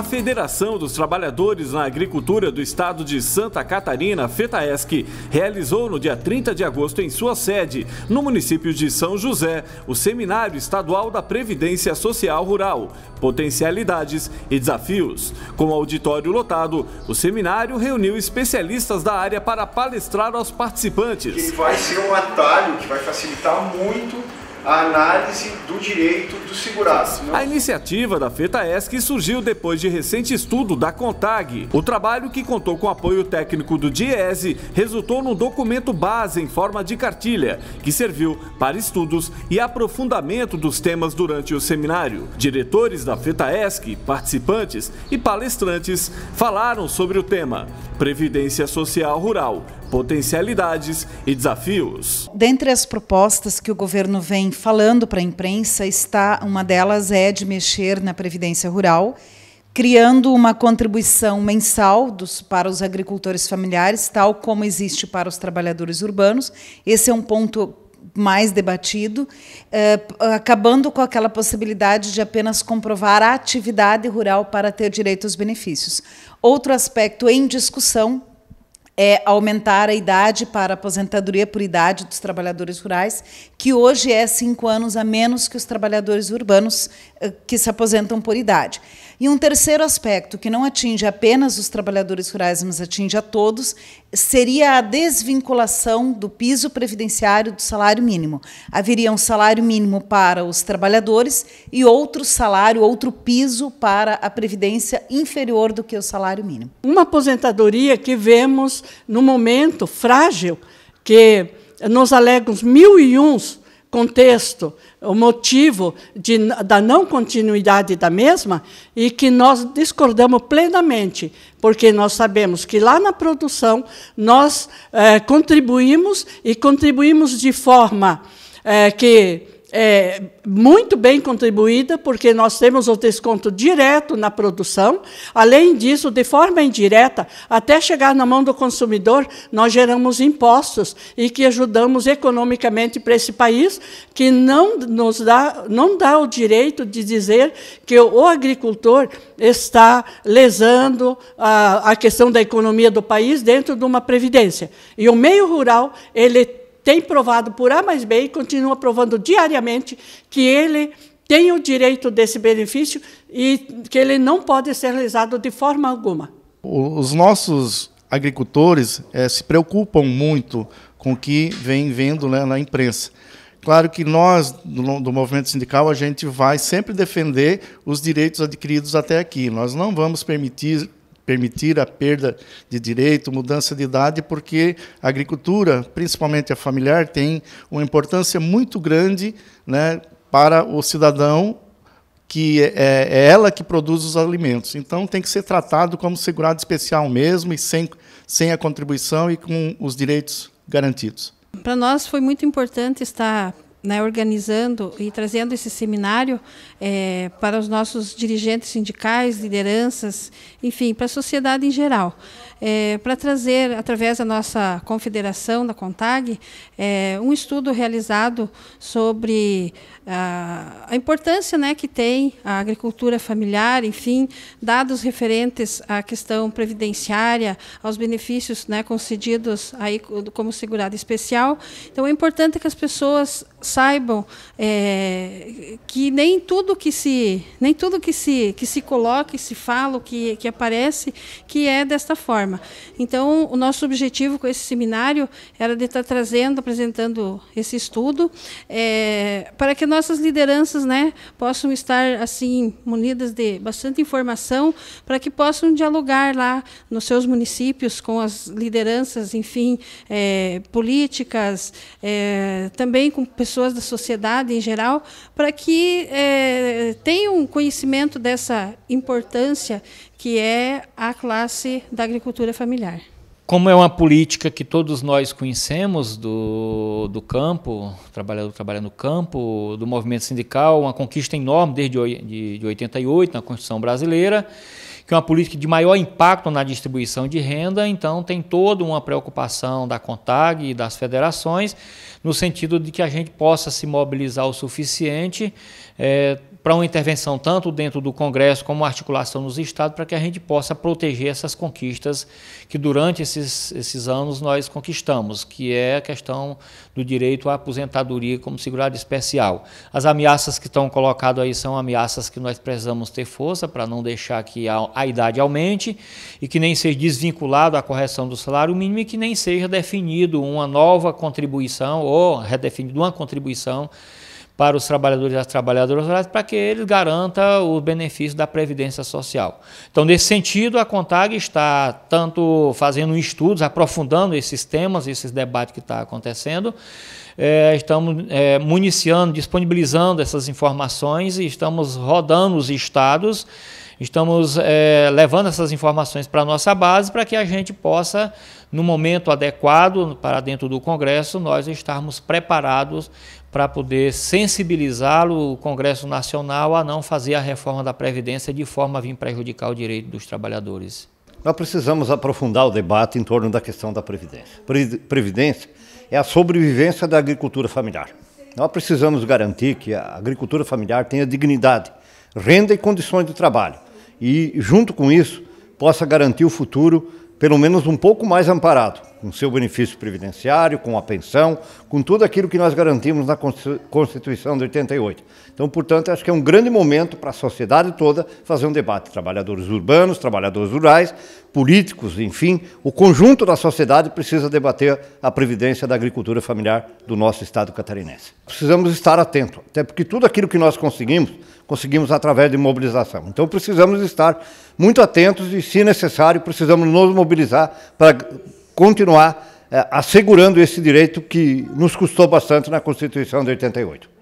A Federação dos Trabalhadores na Agricultura do Estado de Santa Catarina, FETAESC, realizou no dia 30 de agosto em sua sede, no município de São José, o Seminário Estadual da Previdência Social Rural, Potencialidades e Desafios. Com o auditório lotado, o seminário reuniu especialistas da área para palestrar aos participantes. Que vai ser um atalho que vai facilitar muito a análise do direito do segurado. Não? Né? A iniciativa da FETAESC surgiu depois de recente estudo da CONTAG. O trabalho, que contou com apoio técnico do DIESE, resultou num documento base em forma de cartilha, que serviu para estudos e aprofundamento dos temas durante o seminário. Diretores da FETAESC, participantes e palestrantes falaram sobre o tema Previdência Social Rural, potencialidades e desafios. Dentre as propostas que o governo vem falando para a imprensa, está uma delas é de mexer na previdência rural, criando uma contribuição mensal dos, para os agricultores familiares, tal como existe para os trabalhadores urbanos. Esse é um ponto mais debatido, eh, acabando com aquela possibilidade de apenas comprovar a atividade rural para ter direito aos benefícios. Outro aspecto em discussão é aumentar a idade para aposentadoria por idade dos trabalhadores rurais, que hoje é cinco anos a menos que os trabalhadores urbanos eh, que se aposentam por idade. E um terceiro aspecto, que não atinge apenas os trabalhadores rurais, mas atinge a todos, seria a desvinculação do piso previdenciário do salário mínimo. Haveria um salário mínimo para os trabalhadores e outro salário, outro piso para a previdência inferior do que o salário mínimo. Uma aposentadoria que vemos no momento frágil, que nos alegam mil e uns contexto, o motivo de, da não continuidade da mesma e que nós discordamos plenamente, porque nós sabemos que lá na produção nós é, contribuímos e contribuímos de forma é, que é, muito bem contribuída, porque nós temos o desconto direto na produção. Além disso, de forma indireta, até chegar na mão do consumidor, nós geramos impostos e que ajudamos economicamente para esse país, que não nos dá, não dá o direito de dizer que o agricultor está lesando a, a questão da economia do país dentro de uma previdência. E o meio rural ele tem provado por A mais B e continua provando diariamente que ele tem o direito desse benefício e que ele não pode ser realizado de forma alguma. Os nossos agricultores é, se preocupam muito com o que vem vendo né, na imprensa. Claro que nós, do, do, movimento sindical, a gente vai sempre defender os direitos adquiridos até aqui. Nós não vamos permitir permitir a perda de direito, mudança de idade, porque a agricultura, principalmente a familiar, tem uma importância muito grande né, para o cidadão que é, é, é, ela que produz os alimentos. Então tem que ser tratado como segurado especial mesmo e sem, sem a contribuição e com os direitos garantidos. Para nós foi muito importante estar né, organizando e trazendo esse seminário é, para os nossos dirigentes sindicais, lideranças, enfim, para a sociedade em geral é, para trazer, através da nossa confederação, da CONTAG, é, um estudo realizado sobre a, a importância né, que tem a agricultura familiar, enfim, dados referentes à questão previdenciária, aos benefícios né, concedidos aí como segurado especial. Então, é importante que as pessoas saibam é, que nem tudo que se nem tudo que se que se coloca, e se fala, que que aparece, que é desta forma forma. Então, o nosso objetivo com esse seminário era de estar trazendo, apresentando esse estudo, é, para que nossas lideranças né, possam estar assim munidas de bastante informação, para que possam dialogar lá nos seus municípios com as lideranças, enfim, é, políticas, é, também com pessoas da sociedade em geral, para que tenham conhecimento dessa importância que é a classe da agricultura familiar. Como é uma política que todos nós conhecemos do, do campo, trabalhador trabalhando no campo, do movimento sindical, uma conquista enorme desde de, de 88 na Constituição brasileira, que é uma política de maior impacto na distribuição de renda, então tem toda uma preocupação da CONTAG e das federações, no sentido de que a gente possa se mobilizar o suficiente. É, para uma intervenção tanto dentro do Congresso como articulação nos estados para que a gente possa proteger essas conquistas que durante esses, esses anos nós conquistamos, que é a questão do direito à aposentadoria como segurado especial. As ameaças que estão colocadas aí são ameaças que nós precisamos ter força para não deixar que a, a idade aumente e que nem seja desvinculado à correção do salário mínimo e que nem seja definido uma nova contribuição ou redefinido uma contribuição para os trabalhadores e as trabalhadoras rurais para que eles garantam o benefício da Previdência Social. Então, nesse sentido, a CONTAG está tanto fazendo estudos, aprofundando esses temas, esses debates que está acontecendo, é, estamos é, municiando, disponibilizando essas informações e estamos rodando os estados, estamos é, levando essas informações para a nossa base para que a gente possa, no momento adequado para dentro do Congresso, nós estarmos preparados para poder sensibilizá-lo, o Congresso Nacional, a não fazer a reforma da Previdência de forma a vir prejudicar o direito dos trabalhadores. Nós precisamos aprofundar o debate em torno da questão da Previdência. Previdência é a sobrevivência da agricultura familiar. Nós precisamos garantir que a agricultura familiar tenha dignidade, renda e condições de trabalho. E, junto com isso, possa garantir o futuro, pelo menos um pouco mais amparado com seu benefício previdenciário, com a pensão, com tudo aquilo que nós garantimos na Constituição de 88. Então, portanto, acho que é um grande momento para a sociedade toda fazer um debate. Trabalhadores urbanos, trabalhadores rurais, políticos, enfim, o conjunto da sociedade precisa debater a previdência da agricultura familiar do nosso Estado catarinense. Precisamos estar atentos, até porque tudo aquilo que nós conseguimos, conseguimos através de mobilização. Então precisamos estar muito atentos e, se necessário, precisamos nos mobilizar para continuar eh, assegurando esse direito que nos custou bastante na Constituição de 88.